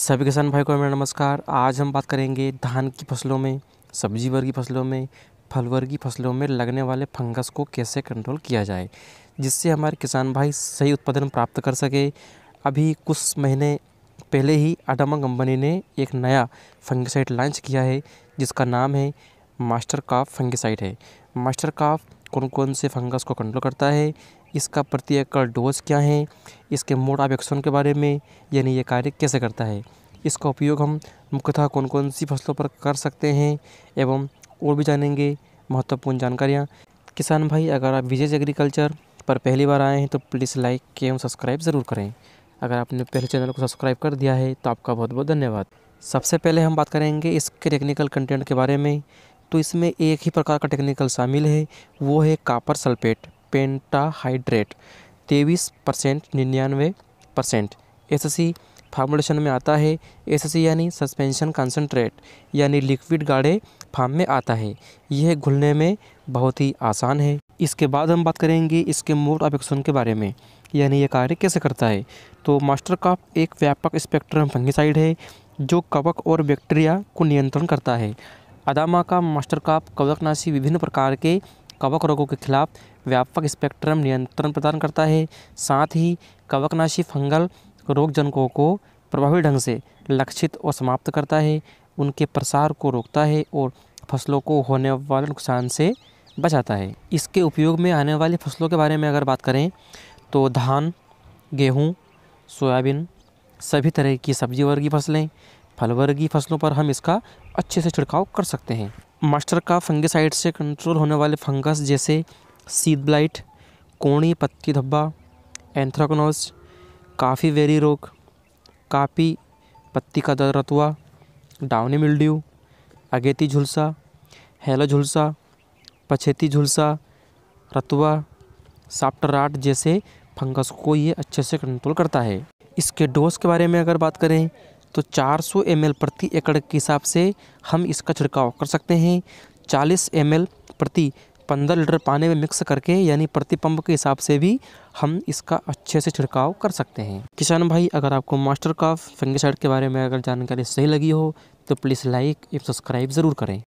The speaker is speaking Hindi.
सभी किसान भाई को मेरा नमस्कार आज हम बात करेंगे धान की फसलों में सब्जी वर्ग की फसलों में फल वर्ग की फसलों में लगने वाले फंगस को कैसे कंट्रोल किया जाए जिससे हमारे किसान भाई सही उत्पादन प्राप्त कर सके अभी कुछ महीने पहले ही अडामा कंपनी ने एक नया फंगिसाइड लॉन्च किया है जिसका नाम है मास्टर काफ फंगिसाइड है मास्टर काफ कौन कौन से फंगस को कंट्रोल करता है इसका प्रति एकड़ डोज क्या है इसके मोड ऑफ एक्शन के बारे में यानी ये कार्य कैसे करता है इसका उपयोग हम मुख्यतः कौन कौन सी फसलों पर कर सकते हैं एवं और भी जानेंगे महत्वपूर्ण जानकारियाँ किसान भाई अगर आप विजेज एग्रीकल्चर पर पहली बार आए हैं तो प्लीज़ लाइक एवं सब्सक्राइब ज़रूर करें अगर आपने पहले चैनल को सब्सक्राइब कर दिया है तो आपका बहुत बहुत धन्यवाद सबसे पहले हम बात करेंगे इसके टेक्निकल कंटेंट के बारे में तो इसमें एक ही प्रकार का टेक्निकल शामिल है वो है कापर सल्फेट पेंटाहाइड्रेट तेईस परसेंट निन्यानवे परसेंट एस सी फार्मुलेशन में आता है एस यानी सस्पेंशन कंसनट्रेट यानी लिक्विड गाढ़े फार्म में आता है यह घुलने में बहुत ही आसान है इसके बाद हम बात करेंगे इसके मोड ऑफ एक्शन के बारे में यानी यह कार्य कैसे करता है तो मास्टर काफ एक व्यापक स्पेक्ट्रम फंगिसाइड है जो कवक और बैक्टीरिया को नियंत्रण करता है अदामा का मास्टर काफ कवकनाशी विभिन्न प्रकार के कवक रोगों के खिलाफ व्यापक स्पेक्ट्रम नियंत्रण प्रदान करता है साथ ही कवकनाशी फंगल रोगजनकों को प्रभावी ढंग से लक्षित और समाप्त करता है उनके प्रसार को रोकता है और फसलों को होने वाले नुकसान से बचाता है इसके उपयोग में आने वाली फसलों के बारे में अगर बात करें तो धान गेहूँ सोयाबीन सभी तरह की सब्जी वर्गीय फसलें फल वर्गीय फसलों पर हम इसका अच्छे से छिड़काव कर सकते हैं मास्टर का फंगिसाइड से कंट्रोल होने वाले फंगस जैसे सीड ब्लाइट कोणी पत्ती धब्बा एंथ्राकोनोस काफ़ी वेरी रोग कापी पत्ती का रतुआ डाउनी मिल्ड्यू अगेती झुलसा हेलो झुलसा पछेती झुलसा रतुआ साप्टराट जैसे फंगस को ये अच्छे से कंट्रोल करता है इसके डोज के बारे में अगर बात करें तो 400 सौ प्रति एकड़ के हिसाब से हम इसका छिड़काव कर सकते हैं 40 एम प्रति 15 लीटर पानी में मिक्स करके यानी प्रति पंप के हिसाब से भी हम इसका अच्छे से छिड़काव कर सकते हैं किसान भाई अगर आपको मास्टर काफ फंगिसाइड के बारे में अगर जानकारी सही लगी हो तो प्लीज़ लाइक एवं सब्सक्राइब ज़रूर करें